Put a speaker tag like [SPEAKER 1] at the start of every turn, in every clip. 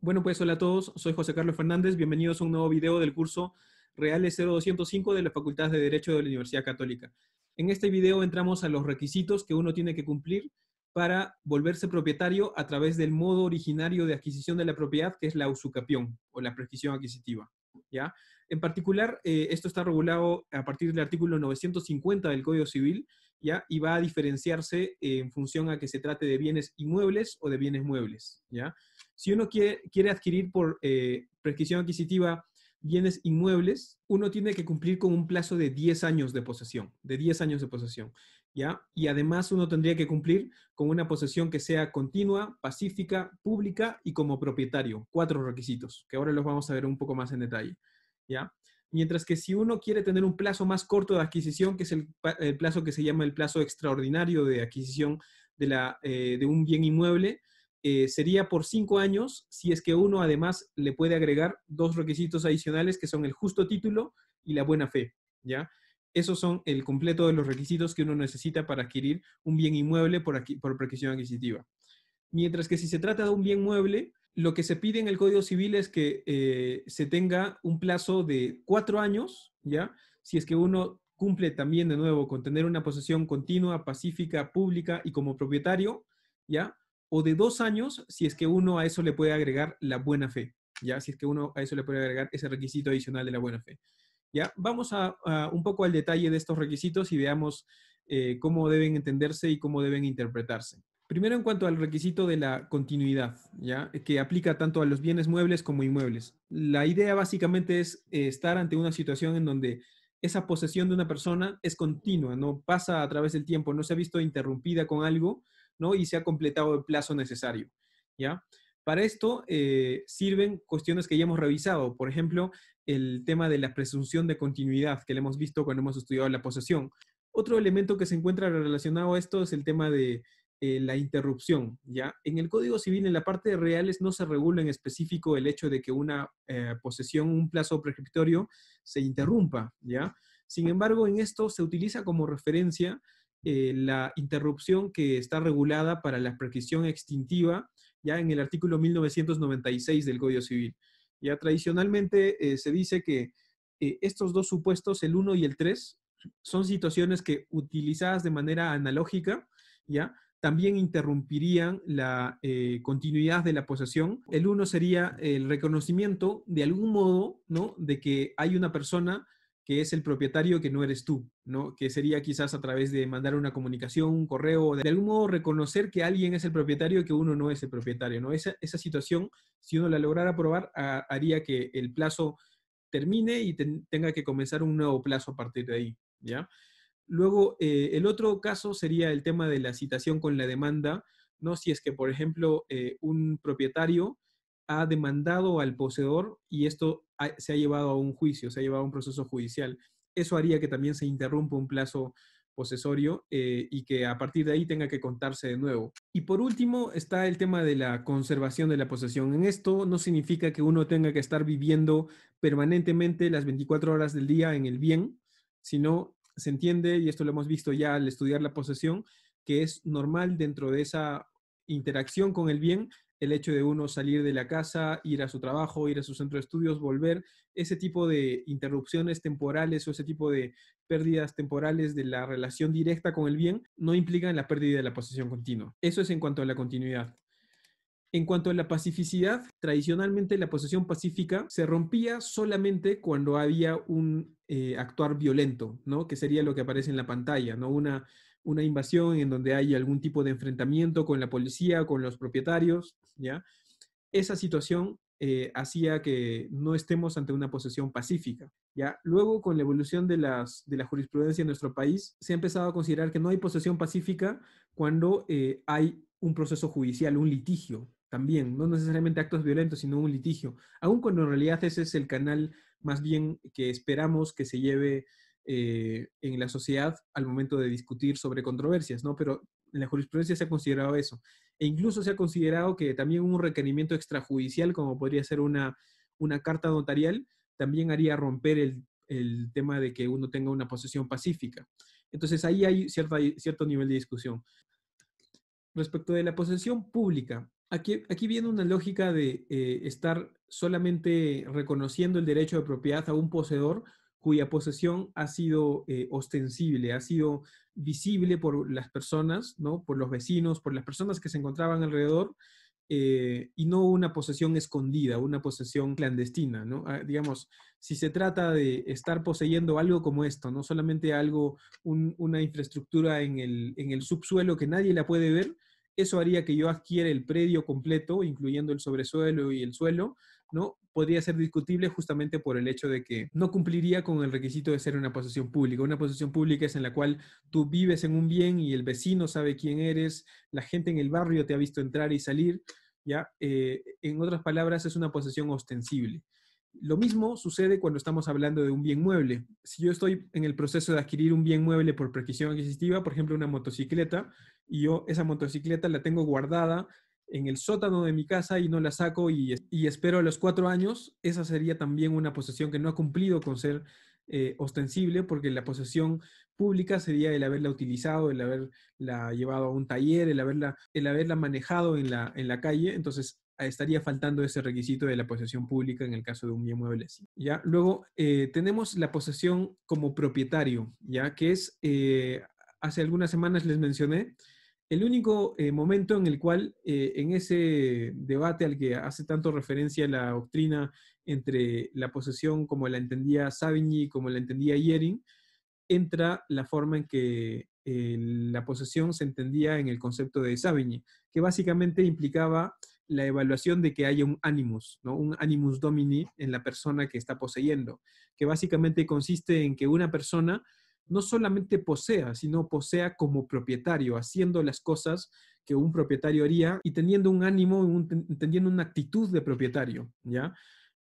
[SPEAKER 1] Bueno, pues hola a todos, soy José Carlos Fernández, bienvenidos a un nuevo video del curso Reales 0205 de la Facultad de Derecho de la Universidad Católica. En este video entramos a los requisitos que uno tiene que cumplir para volverse propietario a través del modo originario de adquisición de la propiedad, que es la usucapión o la prescripción adquisitiva. ¿ya? En particular, eh, esto está regulado a partir del artículo 950 del Código Civil, ¿ya? Y va a diferenciarse en función a que se trate de bienes inmuebles o de bienes muebles, ¿ya? Si uno quiere, quiere adquirir por eh, prescripción adquisitiva bienes inmuebles, uno tiene que cumplir con un plazo de 10 años de posesión, de 10 años de posesión, ¿ya? Y además uno tendría que cumplir con una posesión que sea continua, pacífica, pública y como propietario, cuatro requisitos, que ahora los vamos a ver un poco más en detalle, ¿ya? Mientras que si uno quiere tener un plazo más corto de adquisición, que es el, plazo que se llama el plazo extraordinario de adquisición de, eh, un bien inmueble, eh, sería por cinco años si es que uno además le puede agregar dos requisitos adicionales que son el justo título y la buena fe. ¿ya? Esos son el completo de los requisitos que uno necesita para adquirir un bien inmueble por, aquí, por adquisición adquisitiva. Mientras que si se trata de un bien mueble, lo que se pide en el Código Civil es que eh, se tenga un plazo de cuatro años, ¿ya? Si es que uno cumple también de nuevo con tener una posesión continua, pacífica, pública y como propietario, ¿ya? O de dos años si es que uno a eso le puede agregar la buena fe, ¿ya? Si es que uno a eso le puede agregar ese requisito adicional de la buena fe, ¿ya? Vamos a, un poco al detalle de estos requisitos y veamos eh, cómo deben entenderse y cómo deben interpretarse, Primero en cuanto al requisito de la continuidad, ¿ya? que aplica tanto a los bienes muebles como inmuebles. La idea básicamente es eh, estar ante una situación en donde esa posesión de una persona es continua, no pasa a través del tiempo, no se ha visto interrumpida con algo ¿no? y se ha completado el plazo necesario. ¿ya? Para esto eh, sirven cuestiones que ya hemos revisado, por ejemplo, el tema de la presunción de continuidad que le hemos visto cuando hemos estudiado la posesión. Otro elemento que se encuentra relacionado a esto es el tema de eh, la interrupción, ¿ya? En el Código Civil, en la parte de reales, no se regula en específico el hecho de que una eh, posesión, un plazo prescriptorio, se interrumpa, ¿ya? Sin embargo, en esto se utiliza como referencia eh, la interrupción que está regulada para la prescripción extintiva, ya en el artículo 1996 del Código Civil. Ya tradicionalmente se dice que estos dos supuestos, el 1 y el 3, son situaciones que utilizadas de manera analógica, ¿ya? también interrumpirían la eh, continuidad de la posesión. El uno sería el reconocimiento, de algún modo, ¿no? de que hay una persona que es el propietario que no eres tú, ¿no? que sería quizás a través de mandar una comunicación, un correo, de algún modo reconocer que alguien es el propietario y que uno no es el propietario. ¿no? Esa, esa situación, si uno la lograra probar, haría que el plazo termine y tenga que comenzar un nuevo plazo a partir de ahí. ¿ya? Luego, eh, el otro caso sería el tema de la citación con la demanda, ¿no? Si es que, por ejemplo, eh, un propietario ha demandado al poseedor y esto se ha llevado a un juicio, se ha llevado a un proceso judicial. Eso haría que también se interrumpa un plazo posesorio eh, y que a partir de ahí tenga que contarse de nuevo. Y por último está el tema de la conservación de la posesión. En esto no significa que uno tenga que estar viviendo permanentemente las 24 horas del día en el bien, sino se entiende, y esto lo hemos visto ya al estudiar la posesión, que es normal dentro de esa interacción con el bien el hecho de uno salir de la casa, ir a su trabajo, ir a su centro de estudios, volver, ese tipo de interrupciones temporales o ese tipo de pérdidas temporales de la relación directa con el bien no implican la pérdida de la posesión continua. Eso es en cuanto a la continuidad. En cuanto a la pacificidad, tradicionalmente la posesión pacífica se rompía solamente cuando había un eh, actuar violento, ¿no? Que sería lo que aparece en la pantalla, ¿no? Una, invasión en donde hay algún tipo de enfrentamiento con la policía, con los propietarios, ¿ya? Esa situación eh, hacía que no estemos ante una posesión pacífica, ¿ya? Luego, con la evolución de, la jurisprudencia en nuestro país, se ha empezado a considerar que no hay posesión pacífica cuando eh, hay un proceso judicial, un litigio, también, no necesariamente actos violentos, sino un litigio, aun cuando en realidad ese es el canal más bien que esperamos que se lleve eh, en la sociedad al momento de discutir sobre controversias, ¿no? Pero en la jurisprudencia se ha considerado eso. E incluso se ha considerado que también un requerimiento extrajudicial, como podría ser una, una carta notarial, también haría romper el, tema de que uno tenga una posesión pacífica. Entonces ahí hay cierto nivel de discusión. Respecto de la posesión pública, Aquí, viene una lógica de eh, estar solamente reconociendo el derecho de propiedad a un poseedor cuya posesión ha sido eh, ostensible, ha sido visible por las personas, ¿no? por los vecinos, por las personas que se encontraban alrededor, eh, y no una posesión escondida, una posesión clandestina, ah, digamos, si se trata de estar poseyendo algo como esto, no solamente algo, una infraestructura en el subsuelo que nadie la puede ver, eso haría que yo adquiere el predio completo, incluyendo el sobresuelo y el suelo, ¿no? Podría ser discutible justamente por el hecho de que no cumpliría con el requisito de ser una posesión pública. Una posesión pública es en la cual tú vives en un bien y el vecino sabe quién eres, la gente en el barrio te ha visto entrar y salir, ¿ya? Eh, en otras palabras, es una posesión ostensible. Lo mismo sucede cuando estamos hablando de un bien mueble. Si yo estoy en el proceso de adquirir un bien mueble por prescripción adquisitiva, por ejemplo, una motocicleta, y yo esa motocicleta la tengo guardada en el sótano de mi casa y no la saco y, espero a los cuatro años, esa sería también una posesión que no ha cumplido con ser eh, ostensible, porque la posesión pública sería el haberla utilizado, el haberla llevado a un taller, el haberla, el haberla manejado en la, en la calle. Entonces, estaría faltando ese requisito de la posesión pública en el caso de un bien mueble ¿ya? Luego eh, tenemos la posesión como propietario, ya que es, eh, hace algunas semanas les mencioné, el único eh, momento en el cual en ese debate al que hace tanto referencia la doctrina entre la posesión como la entendía Savigny y como la entendía Yering, entra la forma en que la posesión se entendía en el concepto de Savigny, que básicamente implicaba la evaluación de que haya un animus, ¿no? un animus domini en la persona que está poseyendo, que básicamente consiste en que una persona no solamente posea, sino posea como propietario, haciendo las cosas que un propietario haría y teniendo un ánimo, teniendo una actitud de propietario, ¿ya?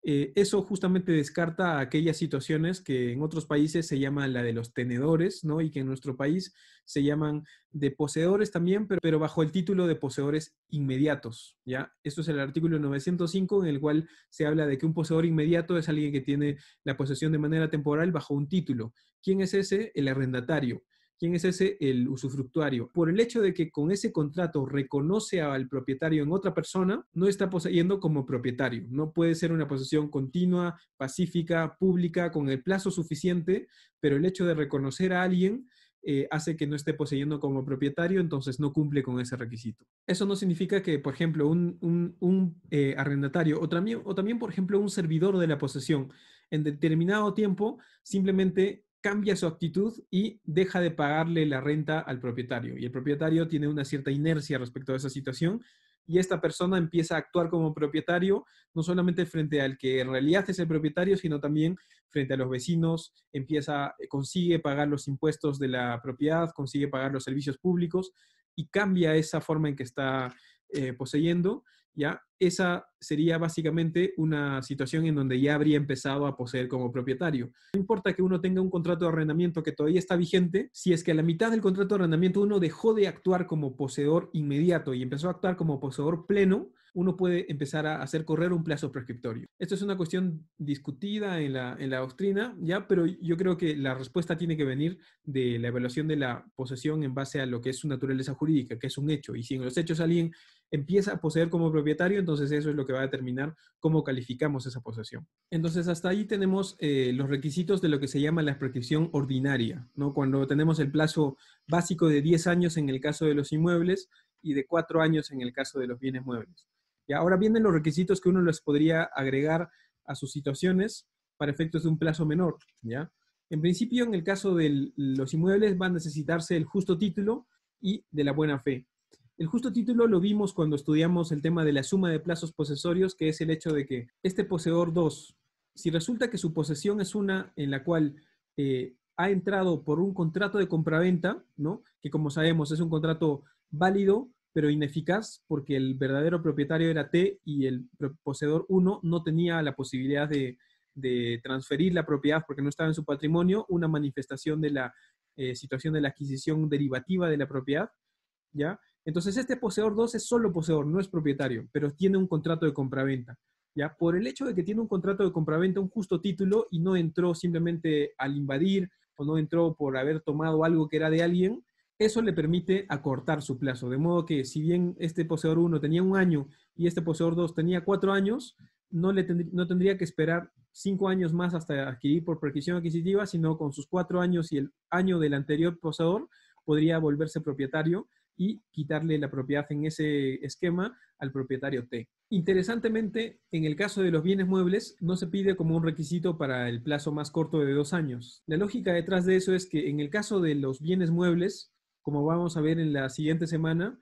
[SPEAKER 1] Eh, eso justamente descarta aquellas situaciones que en otros países se llama la de los tenedores, ¿no? Y que en nuestro país se llaman de poseedores también, pero, pero bajo el título de poseedores inmediatos, ¿ya? Esto es el artículo 905 en el cual se habla de que un poseedor inmediato es alguien que tiene la posesión de manera temporal bajo un título. ¿Quién es ese? El arrendatario quién es ese el usufructuario. Por el hecho de que con ese contrato reconoce al propietario en otra persona, no está poseyendo como propietario. No puede ser una posesión continua, pacífica, pública, con el plazo suficiente, pero el hecho de reconocer a alguien eh, hace que no esté poseyendo como propietario, entonces no cumple con ese requisito. Eso no significa que, por ejemplo, un, eh, arrendatario o también, o también, por ejemplo, un servidor de la posesión en determinado tiempo simplemente cambia su actitud y deja de pagarle la renta al propietario. Y el propietario tiene una cierta inercia respecto a esa situación y esta persona empieza a actuar como propietario, no solamente frente al que en realidad es el propietario, sino también frente a los vecinos, empieza, eh, consigue pagar los impuestos de la propiedad, consigue pagar los servicios públicos y cambia esa forma en que está eh, poseyendo, ¿ya? Esa sería básicamente una situación en donde ya habría empezado a poseer como propietario. No importa que uno tenga un contrato de arrendamiento que todavía está vigente, si es que a la mitad del contrato de arrendamiento uno dejó de actuar como poseedor inmediato y empezó a actuar como poseedor pleno, uno puede empezar a hacer correr un plazo prescriptorio. Esto es una cuestión discutida en la, doctrina, ya, pero yo creo que la respuesta tiene que venir de la evaluación de la posesión en base a lo que es su naturaleza jurídica, que es un hecho. Y si en los hechos alguien empieza a poseer como propietario, entonces eso es lo que va a determinar cómo calificamos esa posesión. Entonces, hasta ahí tenemos eh, los requisitos de lo que se llama la prescripción ordinaria, Cuando tenemos el plazo básico de 10 años en el caso de los inmuebles y de 4 años en el caso de los bienes muebles. Y ahora vienen los requisitos que uno les podría agregar a sus situaciones para efectos de un plazo menor, ¿ya? En principio, en el caso de los inmuebles, va a necesitarse el justo título y de la buena fe. El justo título lo vimos cuando estudiamos el tema de la suma de plazos posesorios, que es el hecho de que este poseedor 2, si resulta que su posesión es una en la cual eh, ha entrado por un contrato de compraventa, ¿no? que como sabemos es un contrato válido pero ineficaz porque el verdadero propietario era T y el poseedor 1 no tenía la posibilidad de, transferir la propiedad porque no estaba en su patrimonio, una manifestación de la eh, situación de la adquisición derivativa de la propiedad, ¿ya? Entonces este poseedor 2 es solo poseedor, no es propietario, pero tiene un contrato de compraventa, ¿ya? Por el hecho de que tiene un contrato de compraventa, un justo título y no entró simplemente al invadir o no entró por haber tomado algo que era de alguien, eso le permite acortar su plazo, de modo que si bien este poseedor 1 tenía un año y este poseedor 2 tenía cuatro años, no, le tendría que esperar cinco años más hasta adquirir por perquisición adquisitiva, sino con sus cuatro años y el año del anterior poseedor podría volverse propietario y quitarle la propiedad en ese esquema al propietario T. Interesantemente, en el caso de los bienes muebles, no se pide como un requisito para el plazo más corto de dos años. La lógica detrás de eso es que en el caso de los bienes muebles, como vamos a ver en la siguiente semana,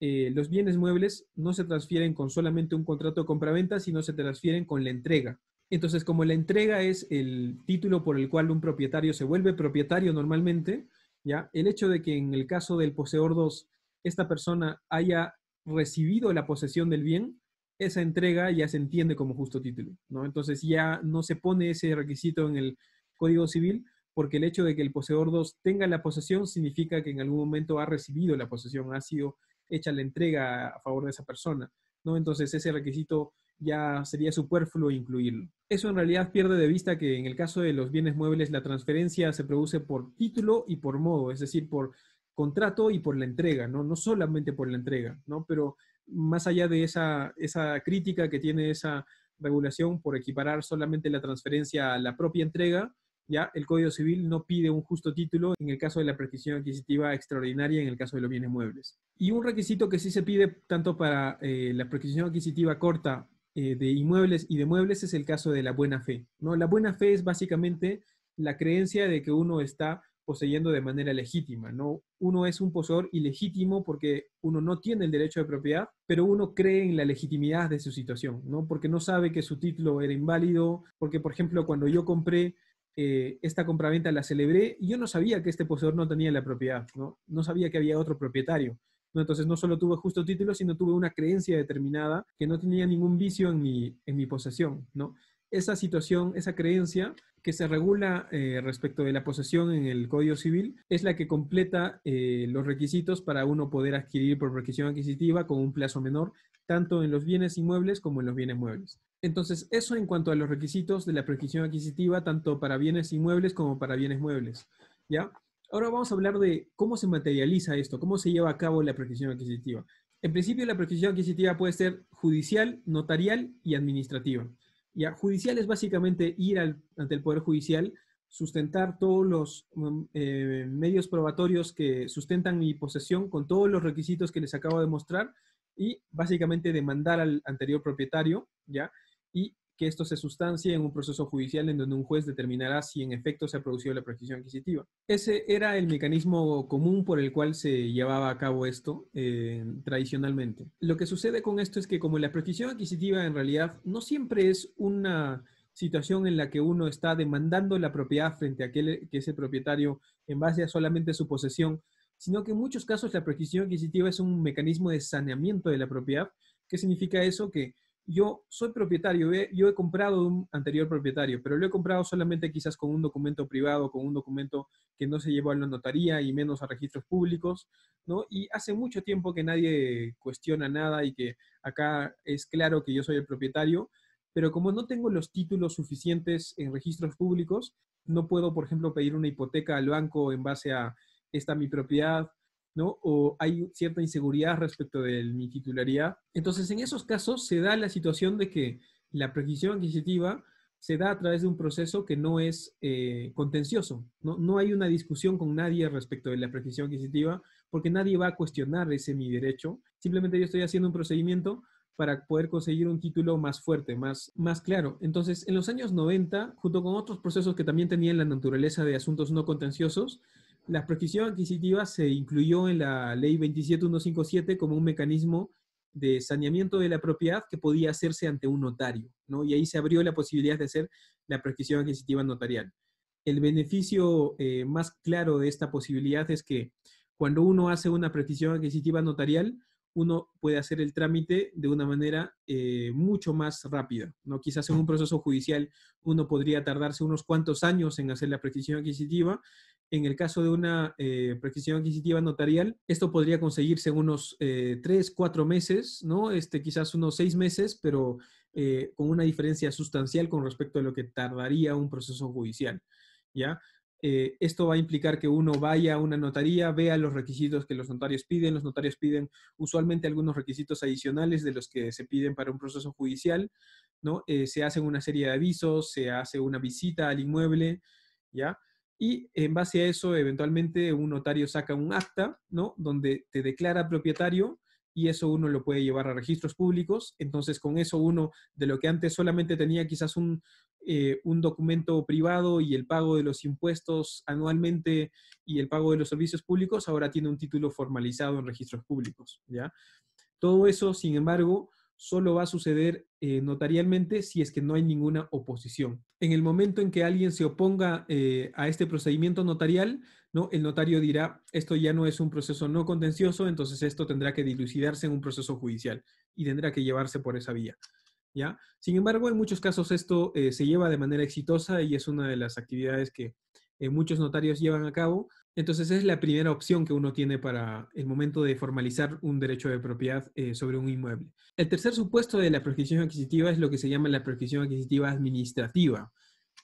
[SPEAKER 1] eh, los bienes muebles no se transfieren con solamente un contrato de compraventa, sino se transfieren con la entrega. Entonces, como la entrega es el título por el cual un propietario se vuelve propietario normalmente, ¿ya? el hecho de que en el caso del poseedor 2 esta persona haya recibido la posesión del bien, esa entrega ya se entiende como justo título. Entonces ya no se pone ese requisito en el Código Civil, porque el hecho de que el poseedor 2 tenga la posesión significa que en algún momento ha recibido la posesión, ha sido hecha la entrega a favor de esa persona, ¿no? Entonces ese requisito ya sería superfluo incluirlo. Eso en realidad pierde de vista que en el caso de los bienes muebles la transferencia se produce por título y por modo, es decir, por contrato y por la entrega, ¿no? No solamente por la entrega, ¿no? Pero más allá de esa, esa crítica que tiene esa regulación por equiparar solamente la transferencia a la propia entrega, ¿ya? El Código Civil no pide un justo título en el caso de la prescripción adquisitiva extraordinaria en el caso de los bienes muebles. Y un requisito que sí se pide tanto para eh, la prescripción adquisitiva corta eh, de inmuebles y de muebles es el caso de la buena fe, ¿no? La buena fe es básicamente la creencia de que uno está poseyendo de manera legítima, ¿no? Uno es un poseedor ilegítimo porque uno no tiene el derecho de propiedad, pero uno cree en la legitimidad de su situación, ¿no? Porque no sabe que su título era inválido, porque por ejemplo cuando yo compré eh, esta compraventa la celebré y yo no sabía que este poseedor no tenía la propiedad, ¿no? sabía que había otro propietario. Entonces no solo tuve justo título, sino tuve una creencia determinada que no tenía ningún vicio en mi, en mi posesión, ¿no? Esa situación, esa creencia que se regula eh, respecto de la posesión en el Código Civil es la que completa eh, los requisitos para uno poder adquirir por requisición adquisitiva con un plazo menor tanto en los bienes inmuebles como en los bienes muebles. Entonces, eso en cuanto a los requisitos de la prescripción adquisitiva, tanto para bienes inmuebles como para bienes muebles. ¿ya? Ahora vamos a hablar de cómo se materializa esto, cómo se lleva a cabo la prescripción adquisitiva. En principio, la prescripción adquisitiva puede ser judicial, notarial y administrativa. ¿ya? Judicial es básicamente ir ante el Poder Judicial, sustentar todos los mm, eh, medios probatorios que sustentan mi posesión con todos los requisitos que les acabo de mostrar y básicamente demandar al anterior propietario, ¿ya? Y que esto se sustancie en un proceso judicial en donde un juez determinará si en efecto se ha producido la prescripción adquisitiva. Ese era el mecanismo común por el cual se llevaba a cabo esto eh, tradicionalmente. Lo que sucede con esto es que como la prescripción adquisitiva en realidad no siempre es una situación en la que uno está demandando la propiedad frente a aquel que ese propietario en base a solamente su posesión sino que en muchos casos la prescripción adquisitiva es un mecanismo de saneamiento de la propiedad. ¿Qué significa eso? Que yo soy propietario, yo he comprado un anterior propietario, pero lo he comprado solamente quizás con un documento privado, con un documento que no se llevó a la notaría y menos a registros públicos, ¿no? Y hace mucho tiempo que nadie cuestiona nada y que acá es claro que yo soy el propietario, pero como no tengo los títulos suficientes en registros públicos, no puedo, por ejemplo, pedir una hipoteca al banco en base a está mi propiedad, ¿no? O hay cierta inseguridad respecto de mi titularidad. Entonces, en esos casos se da la situación de que la precisión adquisitiva se da a través de un proceso que no es eh, contencioso. ¿no? no hay una discusión con nadie respecto de la precisión adquisitiva porque nadie va a cuestionar ese mi derecho. Simplemente yo estoy haciendo un procedimiento para poder conseguir un título más fuerte, más, más claro. Entonces, en los años 90, junto con otros procesos que también tenían la naturaleza de asuntos no contenciosos, la prescripción adquisitiva se incluyó en la ley 27157 como un mecanismo de saneamiento de la propiedad que podía hacerse ante un notario, ¿no? Y ahí se abrió la posibilidad de hacer la prescripción adquisitiva notarial. El beneficio eh, más claro de esta posibilidad es que cuando uno hace una prescripción adquisitiva notarial, uno puede hacer el trámite de una manera eh, mucho más rápida. ¿no? Quizás en un proceso judicial uno podría tardarse unos cuantos años en hacer la prescripción adquisitiva en el caso de una eh, precisión adquisitiva notarial, esto podría conseguirse en unos eh, tres, cuatro meses, ¿no? Este, quizás unos seis meses, pero eh, con una diferencia sustancial con respecto a lo que tardaría un proceso judicial, ¿ya? Eh, esto va a implicar que uno vaya a una notaría, vea los requisitos que los notarios piden. Los notarios piden usualmente algunos requisitos adicionales de los que se piden para un proceso judicial, ¿no? se hacen una serie de avisos, se hace una visita al inmueble, ¿ya? Y en base a eso, eventualmente un notario saca un acta, ¿no? Donde te declara propietario y eso uno lo puede llevar a registros públicos. Entonces, con eso uno, de lo que antes solamente tenía quizás un, eh, documento privado y el pago de los impuestos anualmente y el pago de los servicios públicos, ahora tiene un título formalizado en registros públicos, ¿ya? Todo eso, sin embargo, solo va a suceder eh, notarialmente si es que no hay ninguna oposición. En el momento en que alguien se oponga eh, a este procedimiento notarial, ¿no? el notario dirá, esto ya no es un proceso no contencioso, entonces esto tendrá que dilucidarse en un proceso judicial y tendrá que llevarse por esa vía. Sin embargo, en muchos casos esto eh, se lleva de manera exitosa y es una de las actividades que muchos notarios llevan a cabo, entonces es la primera opción que uno tiene para el momento de formalizar un derecho de propiedad eh, sobre un inmueble. El tercer supuesto de la prescripción adquisitiva es lo que se llama la prescripción adquisitiva administrativa.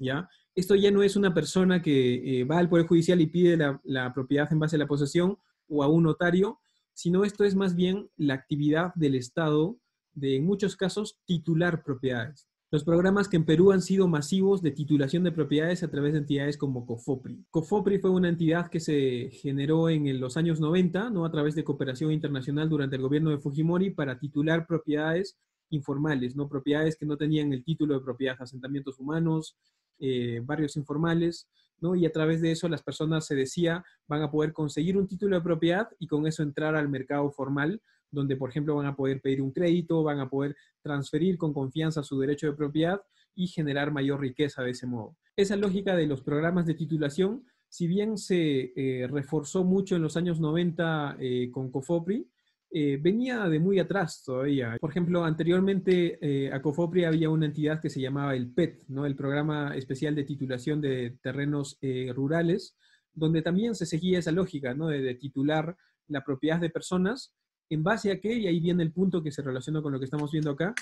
[SPEAKER 1] ¿ya? Esto ya no es una persona que eh, va al Poder Judicial y pide la, la propiedad en base a la posesión o a un notario, sino esto es más bien la actividad del Estado de, en muchos casos, titular propiedades. Los programas que en Perú han sido masivos de titulación de propiedades a través de entidades como COFOPRI. COFOPRI fue una entidad que se generó en los años 90, a través de cooperación internacional durante el gobierno de Fujimori para titular propiedades informales, ¿no? propiedades que no tenían el título de propiedad, asentamientos humanos, eh, barrios informales, y a través de eso las personas se decía van a poder conseguir un título de propiedad y con eso entrar al mercado formal donde, por ejemplo, van a poder pedir un crédito, van a poder transferir con confianza su derecho de propiedad y generar mayor riqueza de ese modo. Esa lógica de los programas de titulación, si bien se eh, reforzó mucho en los años 90 eh, con COFOPRI, eh, venía de muy atrás todavía. Por ejemplo, anteriormente a COFOPRI había una entidad que se llamaba el PET, ¿no? el Programa Especial de Titulación de Terrenos Rurales, donde también se seguía esa lógica ¿no? de titular la propiedad de personas en base a qué, y ahí viene el punto que se relaciona con lo que estamos viendo acá,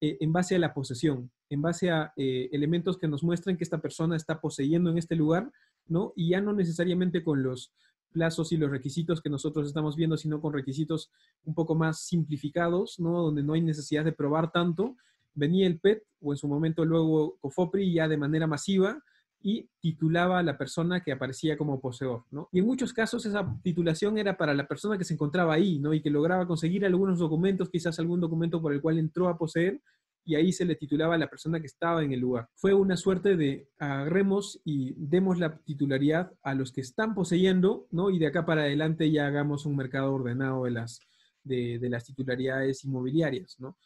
[SPEAKER 1] eh, en base a la posesión, en base a eh, elementos que nos muestran que esta persona está poseyendo en este lugar, ¿no? Y ya no necesariamente con los plazos y los requisitos que nosotros estamos viendo, sino con requisitos un poco más simplificados, ¿no? Donde no hay necesidad de probar tanto. Venía el PET o en su momento luego COFOPRI ya de manera masiva y titulaba a la persona que aparecía como poseedor, ¿no? Y en muchos casos esa titulación era para la persona que se encontraba ahí, ¿no? Y que lograba conseguir algunos documentos, quizás algún documento por el cual entró a poseer, y ahí se le titulaba a la persona que estaba en el lugar. Fue una suerte de agarremos y demos la titularidad a los que están poseyendo, ¿no? Y de acá para adelante ya hagamos un mercado ordenado de las, de las titularidades inmobiliarias, ¿no?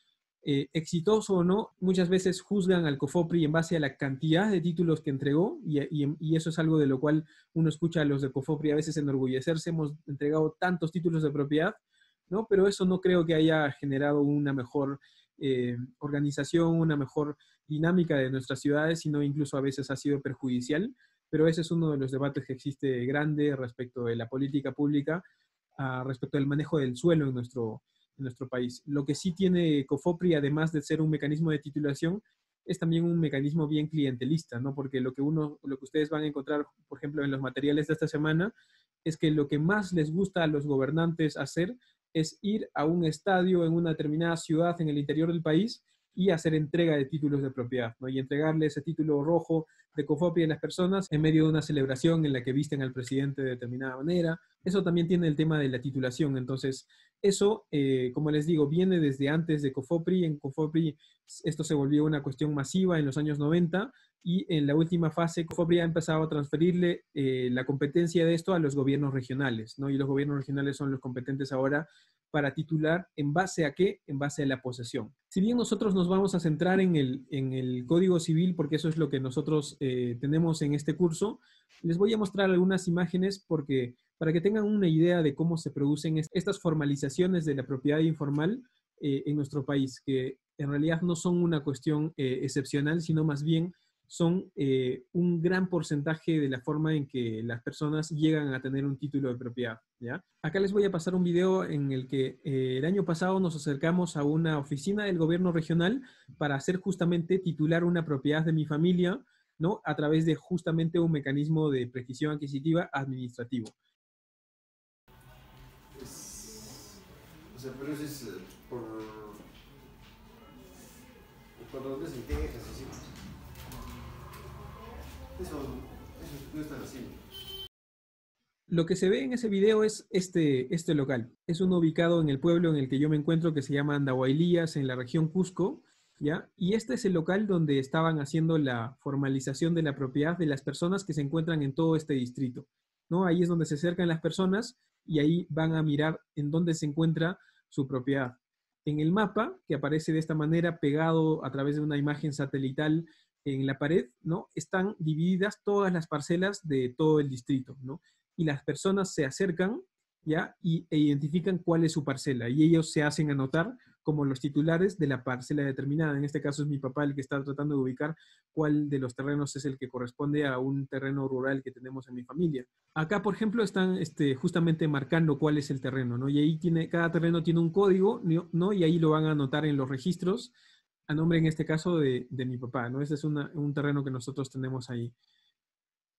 [SPEAKER 1] Eh, exitoso o no, muchas veces juzgan al COFOPRI en base a la cantidad de títulos que entregó y, eso es algo de lo cual uno escucha a los de COFOPRI a veces enorgullecerse, hemos entregado tantos títulos de propiedad, ¿no? Pero eso no creo que haya generado una mejor eh, organización, una mejor dinámica de nuestras ciudades, sino incluso a veces ha sido perjudicial, pero ese es uno de los debates que existe grande respecto de la política pública, ah, respecto del manejo del suelo en nuestro en nuestro país. Lo que sí tiene COFOPRI, además de ser un mecanismo de titulación, es también un mecanismo bien clientelista, ¿no? Porque lo que uno, lo que ustedes van a encontrar, por ejemplo, en los materiales de esta semana, es que lo que más les gusta a los gobernantes hacer es ir a un estadio en una determinada ciudad en el interior del país y hacer entrega de títulos de propiedad, ¿no? Y entregarle ese título rojo de Cofopri a las personas en medio de una celebración en la que visten al presidente de determinada manera. Eso también tiene el tema de la titulación. Entonces, eso, eh, como les digo, viene desde antes de COFOPRI. En COFOPRI esto se volvió una cuestión masiva en los años 90 y en la última fase COFOPRI ha empezado a transferirle eh, la competencia de esto a los gobiernos regionales, ¿no? Y los gobiernos regionales son los competentes ahora para titular en base a qué, en base a la posesión. Si bien nosotros nos vamos a centrar en el, en el Código Civil, porque eso es lo que nosotros eh, tenemos en este curso, les voy a mostrar algunas imágenes porque para que tengan una idea de cómo se producen estas formalizaciones de la propiedad informal eh, en nuestro país, que en realidad no son una cuestión eh, excepcional, sino más bien son eh, un gran porcentaje de la forma en que las personas llegan a tener un título de propiedad. Acá les voy a pasar un video en el que el año pasado nos acercamos a una oficina del gobierno regional para hacer justamente titular una propiedad de mi familia ¿no? A través de justamente un mecanismo de precisión adquisitiva administrativo. Lo que se ve en ese video es este, este local. Es uno ubicado en el pueblo en el que yo me encuentro que se llama Andahuaylías, en la región Cusco, y este es el local donde estaban haciendo la formalización de la propiedad de las personas que se encuentran en todo este distrito, ¿no? Ahí es donde se acercan las personas y ahí van a mirar en dónde se encuentra su propiedad. En el mapa, que aparece de esta manera pegado a través de una imagen satelital en la pared, ¿no? Están divididas todas las parcelas de todo el distrito, Y las personas se acercan, ¿ya? Y, e identifican cuál es su parcela y ellos se hacen anotar como los titulares de la parcela determinada. En este caso es mi papá el que está tratando de ubicar cuál de los terrenos es el que corresponde a un terreno rural que tenemos en mi familia. Acá, por ejemplo, están este, justamente marcando cuál es el terreno, ¿no? Y ahí tiene, cada terreno tiene un código, ¿no? Y ahí lo van a anotar en los registros a nombre, en este caso, de, de mi papá, ¿no? Este es un terreno que nosotros tenemos ahí.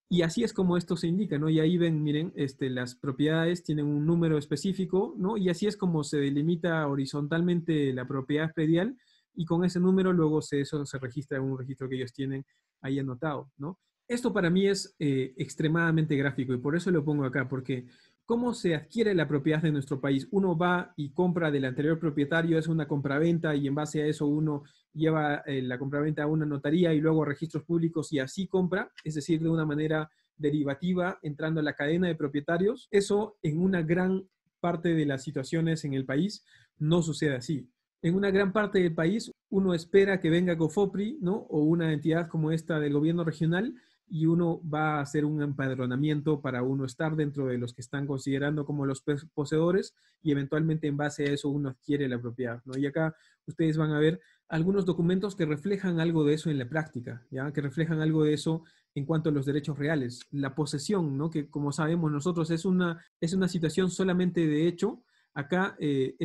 [SPEAKER 1] Y así es como esto se indica, ¿no? Y ahí ven, miren, este, las propiedades tienen un número específico, ¿no? Y así es como se delimita horizontalmente la propiedad predial y con ese número luego se, eso se registra en un registro que ellos tienen ahí anotado, ¿no? Esto para mí es eh, extremadamente gráfico y por eso lo pongo acá, porque ¿Cómo se adquiere la propiedad de nuestro país? Uno va y compra del anterior propietario, es una compraventa y en base a eso uno lleva eh, la compraventa a una notaría y luego a registros públicos y así compra, es decir, de una manera derivativa entrando a la cadena de propietarios. Eso en una gran parte de las situaciones en el país no sucede así. En una gran parte del país uno espera que venga Gofopri, ¿no? O una entidad como esta del gobierno regional y uno va a hacer un empadronamiento para uno estar dentro de los que están considerando como los poseedores y eventualmente en base a eso uno adquiere la propiedad, ¿no? Y acá ustedes van a ver algunos documentos que reflejan algo de eso en la práctica, ¿ya? Que reflejan algo de eso en cuanto a los derechos reales. La posesión, ¿no? Que como sabemos nosotros es una, es una situación solamente de hecho. Acá eh,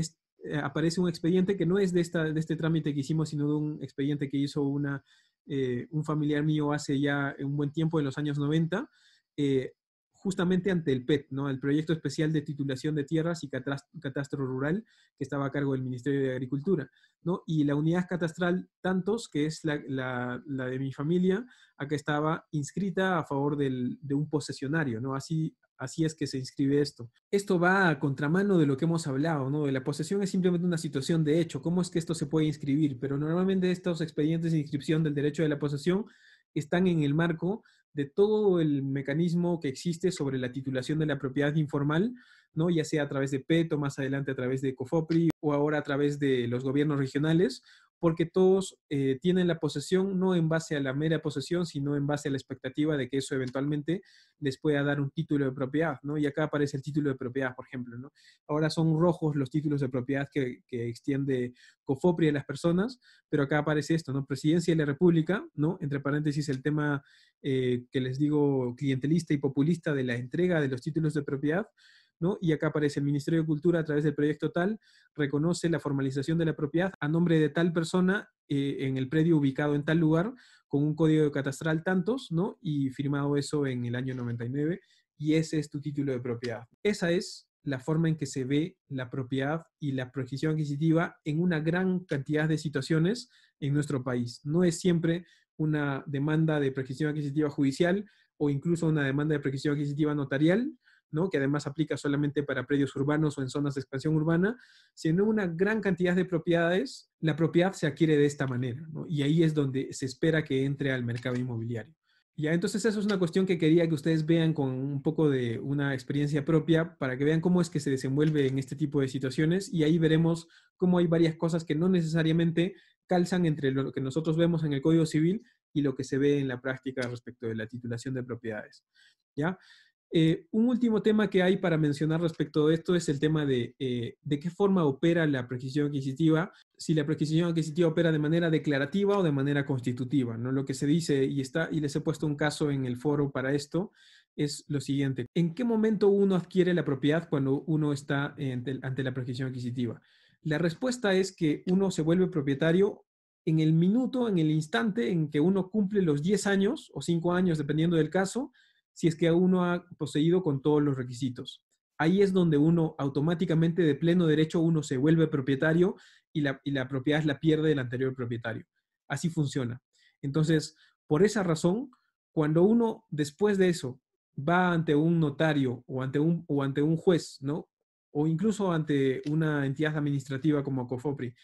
[SPEAKER 1] eh, aparece un expediente que no es de, esta, de este trámite que hicimos, sino de un expediente que hizo una eh, un familiar mío hace ya un buen tiempo, en los años 90, eh, justamente ante el PET, ¿no? el Proyecto Especial de Titulación de Tierras y Catastro Rural, que estaba a cargo del Ministerio de Agricultura. ¿no? Y la unidad catastral Tantos, que es la, de mi familia, a que estaba inscrita a favor de un posesionario. ¿no? Así así es que se inscribe esto. Esto va a contramano de lo que hemos hablado, ¿no? De la posesión es simplemente una situación de hecho, ¿cómo es que esto se puede inscribir? Pero normalmente estos expedientes de inscripción del derecho de la posesión están en el marco de todo el mecanismo que existe sobre la titulación de la propiedad informal, ¿no? ya sea a través de PETO, más adelante a través de COFOPRI o ahora a través de los gobiernos regionales porque todos eh, tienen la posesión no en base a la mera posesión, sino en base a la expectativa de que eso eventualmente les pueda dar un título de propiedad, ¿no? Y acá aparece el título de propiedad, por ejemplo, ¿no? Ahora son rojos los títulos de propiedad que, extiende COFOPRI a las personas, pero acá aparece esto, ¿no? Presidencia de la República, ¿no? Entre paréntesis, el tema eh, que les digo clientelista y populista de la entrega de los títulos de propiedad, y acá aparece el Ministerio de Cultura a través del proyecto tal, reconoce la formalización de la propiedad a nombre de tal persona eh, en el predio ubicado en tal lugar, con un código de catastral tantos, Y firmado eso en el año 99, y ese es tu título de propiedad. Esa es la forma en que se ve la propiedad y la proyección adquisitiva en una gran cantidad de situaciones en nuestro país. No es siempre una demanda de proyección adquisitiva judicial o incluso una demanda de proyección adquisitiva notarial, que además aplica solamente para predios urbanos o en zonas de expansión urbana, sino una gran cantidad de propiedades, la propiedad se adquiere de esta manera, y ahí es donde se espera que entre al mercado inmobiliario. Ya, entonces eso es una cuestión que quería que ustedes vean con un poco de una experiencia propia para que vean cómo es que se desenvuelve en este tipo de situaciones y ahí veremos cómo hay varias cosas que no necesariamente calzan entre lo que nosotros vemos en el Código Civil y lo que se ve en la práctica respecto de la titulación de propiedades. ¿Ya? Eh, un último tema que hay para mencionar respecto a esto es el tema de eh, de qué forma opera la prescripción adquisitiva, si la prescripción adquisitiva opera de manera declarativa o de manera constitutiva. ¿no? Lo que se dice, y, está, y les he puesto un caso en el foro para esto, es lo siguiente. ¿En qué momento uno adquiere la propiedad cuando uno está ante, la prescripción adquisitiva? La respuesta es que uno se vuelve propietario en el minuto, en el instante en que uno cumple los 10 años o 5 años, dependiendo del caso, si es que uno ha poseído con todos los requisitos. Ahí es donde uno automáticamente de pleno derecho uno se vuelve propietario y la, y la propiedad la pierde del anterior propietario. Así funciona. Entonces, por esa razón, cuando uno después de eso va ante un notario o ante un, o ante un juez, ¿no? O incluso ante una entidad administrativa como COFOPRI,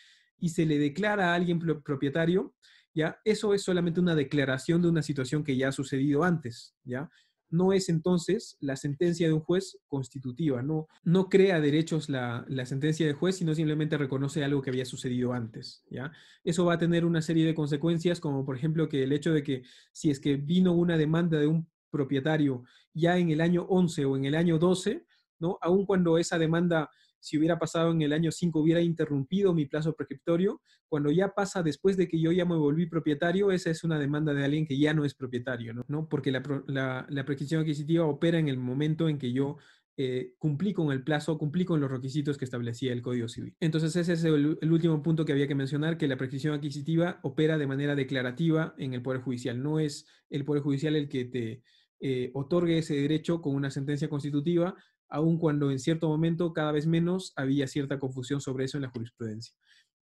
[SPEAKER 1] y se le declara a alguien propietario, ¿ya? Eso es solamente una declaración de una situación que ya ha sucedido antes, ¿ya? no es entonces la sentencia de un juez constitutiva, no, no crea derechos la, sentencia de juez, sino simplemente reconoce algo que había sucedido antes. ¿ya? Eso va a tener una serie de consecuencias, como por ejemplo que el hecho de que si es que vino una demanda de un propietario ya en el año 11 o en el año 12, ¿no? aun cuando esa demanda si hubiera pasado en el año 5, hubiera interrumpido mi plazo prescriptorio. Cuando ya pasa después de que yo ya me volví propietario, esa es una demanda de alguien que ya no es propietario, ¿no? Porque la, la, prescripción adquisitiva opera en el momento en que yo eh, cumplí con el plazo, cumplí con los requisitos que establecía el Código Civil. Entonces ese es el, último punto que había que mencionar, que la prescripción adquisitiva opera de manera declarativa en el Poder Judicial. No es el Poder Judicial el que te eh, otorgue ese derecho con una sentencia constitutiva, aun cuando en cierto momento cada vez menos había cierta confusión sobre eso en la jurisprudencia.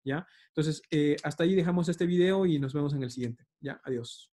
[SPEAKER 1] ¿Ya? Entonces, eh, hasta ahí dejamos este video y nos vemos en el siguiente. ¿Ya? Adiós.